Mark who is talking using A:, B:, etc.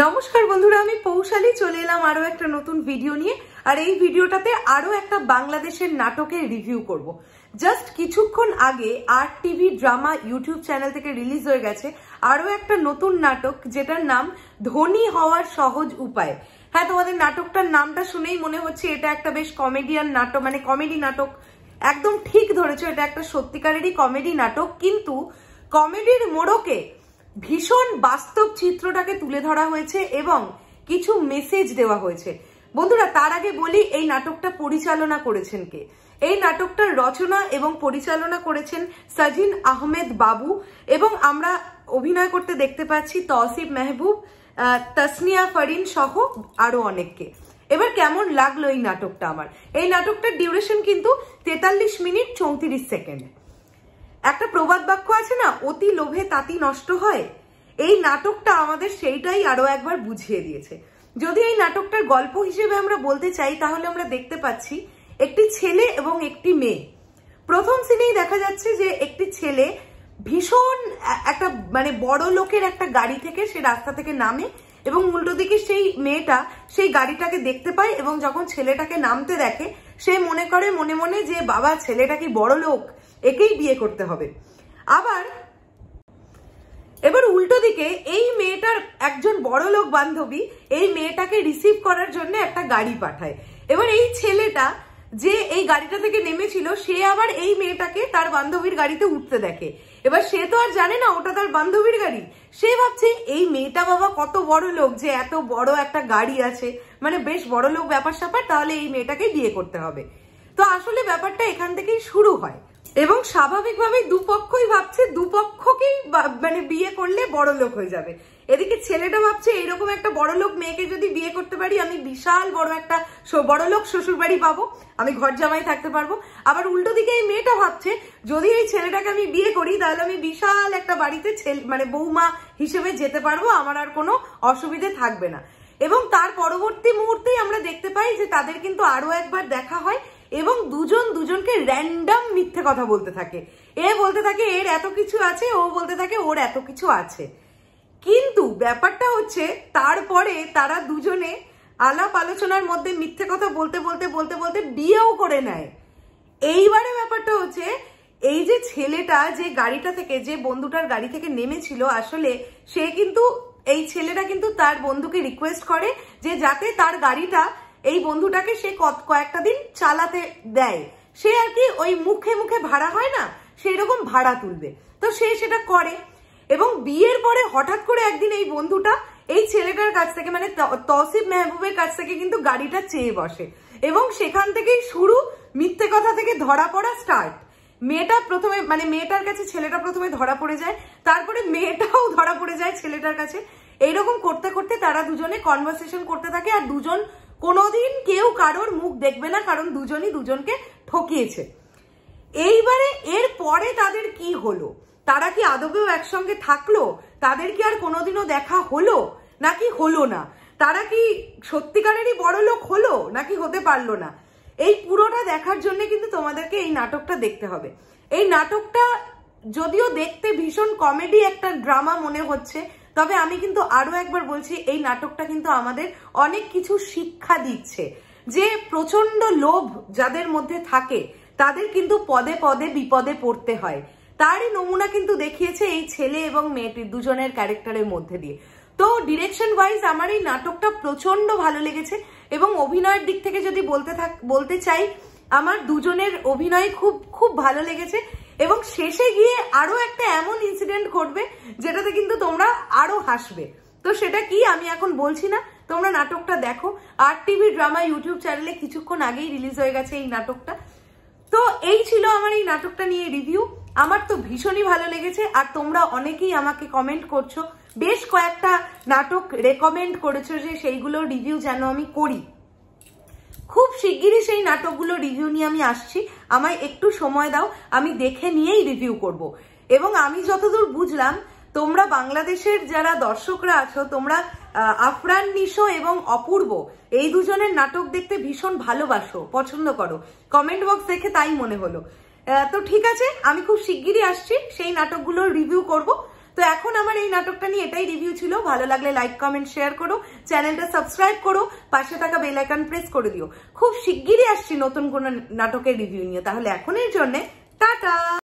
A: নমস্কার বন্ধুরা আমি পৌশালি চলে এলাম আরও একটা নতুন ভিডিও নিয়ে আর এই ভিডিওটাতে আরও একটা বাংলাদেশের নাটকের রিভিউ করব। জাস্ট কিছুক্ষণ আগে আর টিভি ড্রামা ইউটিউব চ্যানেল থেকে রিলিজ হয়ে গেছে আরও একটা নতুন নাটক যেটার নাম ধনী হওয়ার সহজ উপায় হ্যাঁ তোমাদের নাটকটার নামটা শুনেই মনে হচ্ছে এটা একটা বেশ কমেডিয়ান নাটক মানে কমেডি নাটক একদম ঠিক ধরেছ এটা একটা সত্যিকারেরই কমেডি নাটক কিন্তু কমেডির মোড়কে ভীষণ বাস্তব চিত্রটাকে তুলে ধরা হয়েছে এবং কিছু মেসেজ দেওয়া হয়েছে বন্ধুরা তার আগে বলি এই নাটকটা পরিচালনা করেছেন কে এই নাটকটার রচনা এবং পরিচালনা করেছেন সাজিন আহমেদ বাবু এবং আমরা অভিনয় করতে দেখতে পাচ্ছি তসিফ মেহবুব তসনিয়া ফারিন সহ আরো অনেককে এবার কেমন লাগলো এই নাটকটা আমার এই নাটকটার ডিউরেশন কিন্তু তেতাল্লিশ মিনিট চৌত্রিশ সেকেন্ড একটা প্রবাদ বাক্য আছে না অতি লোভে তাঁতি নষ্ট হয় এই নাটকটা আমাদের সেইটাই আরো একবার বুঝিয়ে দিয়েছে যদি এই নাটকটার গল্প হিসেবে আমরা বলতে চাই তাহলে আমরা দেখতে পাচ্ছি একটি ছেলে এবং একটি মেয়ে প্রথম সিনেই দেখা যাচ্ছে যে একটি ছেলে ভীষণ একটা মানে বড় লোকের একটা গাড়ি থেকে সে রাস্তা থেকে নামে এবং উল্টো দিকে সেই মেয়েটা সেই গাড়িটাকে দেখতে পায় এবং যখন ছেলেটাকে নামতে দেখে সে মনে করে মনে মনে যে বাবা ছেলেটা কি বড় লোক একেই বিয়ে করতে হবে আবার এবার উল্টো দিকে এই মেয়েটার একজন বড় লোক বান্ধবী এই মেয়েটাকে রিসিভ করার জন্য একটা গাড়ি পাঠায় এবার এই ছেলেটা যে এই গাড়িটা থেকে নেমেছিল সে আবার এই মেয়েটাকে তার বান্ধবীর গাড়িতে উঠতে দেখে এবার সে তো আর জানে না ওটা তার বান্ধবীর গাড়ি সে ভাবছে এই মেয়েটা বাবা কত বড় লোক যে এত বড় একটা গাড়ি আছে মানে বেশ বড় লোক ব্যাপার স্যাপার তাহলে এই মেয়েটাকে বিয়ে করতে হবে তো আসলে ব্যাপারটা এখান থেকেই শুরু হয় এবং স্বাভাবিকভাবে দুপক্ষই ভাবছে দুপক্ষকেই মানে বিয়ে করলে বড় লোক হয়ে যাবে এদিকে ছেলেটা ভাবছে এরকম একটা বড় লোক মেয়েকে যদি বিয়ে করতে পারি আমি বিশাল বড় একটা বড় লোক শ্বশুর বাড়ি পাবো আমি ঘর জামাই থাকতে পারবো আবার উল্টো দিকে এই মেয়েটা ভাবছে যদি এই ছেলেটাকে আমি বিয়ে করি তাহলে আমি বিশাল একটা বাড়িতে মানে বৌমা হিসেবে যেতে পারবো আমার আর কোনো অসুবিধে থাকবে না এবং তার পরবর্তী মুহূর্তেই আমরা দেখতে পাই যে তাদের কিন্তু আরো একবার দেখা হয় এবং দুজন দুজনকে র্যান্ডাম মিথ্যে কথা বলতে থাকে এ বলতে থাকে এর এত কিছু আছে ও বলতে থাকে ওর এত কিছু আছে কিন্তু ব্যাপারটা হচ্ছে তারপরে তারা দুজনে আলাপ আলোচনার মধ্যে মিথ্যে কথা বলতে বলতে বলতে বলতে বিয়েও করে নেয় এইবারে ব্যাপারটা হচ্ছে এই যে ছেলেটা যে গাড়িটা থেকে যে বন্ধুটার গাড়ি থেকে নেমেছিল আসলে সে কিন্তু এই ছেলেটা কিন্তু তার বন্ধুকে রিকোয়েস্ট করে যে যাতে তার গাড়িটা এই বন্ধুটাকে সে কয়েকটা দিন চালাতে দেয় সে আর কি ওই মুখে মুখে ভাড়া হয় না সেই রকম ভাড়া তুলবে তো সে সেটা করে এবং বিয়ের পরে হঠাৎ করে একদিন এই বন্ধুটা এই ছেলেটার কাছ থেকে মানে তসিফ মেহবুবের কাছ থেকে কিন্তু গাড়িটা চেয়ে বসে এবং সেখান থেকেই শুরু মিথ্যে কথা থেকে ধরা পড়া স্টার্ট মেয়েটা প্রথমে মানে মেয়েটার কাছে ছেলেটা প্রথমে ধরা পড়ে যায় তারপরে মেয়েটাও ধরা পড়ে যায় ছেলেটার কাছে এইরকম করতে করতে তারা দুজনে কনভারসেশন করতে থাকে আর দুজন কোনোদিন কেউ কারোর মুখ দেখবে না কারণ দুজনই দুজনকে ঠকিয়েছে এইবারে এর পরে তাদের কি হলো তারা কি আদবেও একসঙ্গে থাকলো তাদের কি আর কোনোদিনও দেখা হলো নাকি হলো না তারা কি সত্যিকারেরই বড় লোক হলো নাকি হতে পারলো না এই পুরোটা দেখার জন্য কিন্তু তোমাদেরকে এই নাটকটা দেখতে হবে এই নাটকটা যদিও দেখতে ভীষণ কমেডি একটা ড্রামা মনে হচ্ছে তবে আমি কিন্তু আরও একবার বলছি এই নাটকটা কিন্তু আমাদের অনেক কিছু শিক্ষা দিচ্ছে যে প্রচন্ড লোভ যাদের মধ্যে থাকে তাদের কিন্তু পদে পদে বিপদে পড়তে হয় তারই নমুনা কিন্তু দেখিয়েছে এই ছেলে এবং মেয়েটির দুজনের ক্যারেক্টারের মধ্যে দিয়ে তো ডিরেকশন ওয়াইজ আমার এই নাটকটা প্রচন্ড ভালো লেগেছে এবং অভিনয়ের দিক থেকে যদি বলতে থাক বলতে চাই আমার দুজনের অভিনয় খুব খুব ভালো লেগেছে এবং শেষে গিয়ে আরো একটা এমন ইনসিডেন্ট ঘটবে যেটাতে কিন্তু তোমরা আরো হাসবে তো সেটা কি আমি এখন বলছি না তোমরা নাটকটা দেখো আর টিভি ড্রামা ইউটিউব চ্যানেলে কিছুক্ষণ আগেই রিলিজ হয়ে গেছে এই নাটকটা তো এই ছিল আমার এই নাটকটা নিয়ে রিভিউ আমার তো ভীষণই ভালো লেগেছে আর তোমরা অনেকেই আমাকে কমেন্ট করছো বেশ কয়েকটা নাটক রেকমেন্ড করেছো যে সেইগুলো রিভিউ যেন আমি করি খুব শিগগিরই সেই নাটকগুলো রিভিউ নিয়ে আমি আসছি আমায় একটু সময় দাও আমি দেখে নিয়েই রিভিউ করব। এবং আমি যতদূর বুঝলাম তোমরা বাংলাদেশের যারা দর্শকরা আছো তোমরা আফরান নিশো এবং অপূর্ব এই দুজনের নাটক দেখতে ভীষণ ভালোবাসো পছন্দ করো কমেন্ট বক্স দেখে তাই মনে হলো তো ঠিক আছে আমি খুব শিগগিরই আসছি সেই নাটকগুলোর রিভিউ করবো তো এখন আমার এই নাটকটা নিয়ে এটাই রিভিউ ছিল ভালো লাগলে লাইক কমেন্ট শেয়ার করো চ্যানেলটা সাবস্ক্রাইব করো পাশে থাকা বেল আইকন প্রেস করে দিও খুব শিগগিরই আসছি নতুন কোনো নাটকের রিভিউ নিয়ে তাহলে এখন এর জন্য টাটা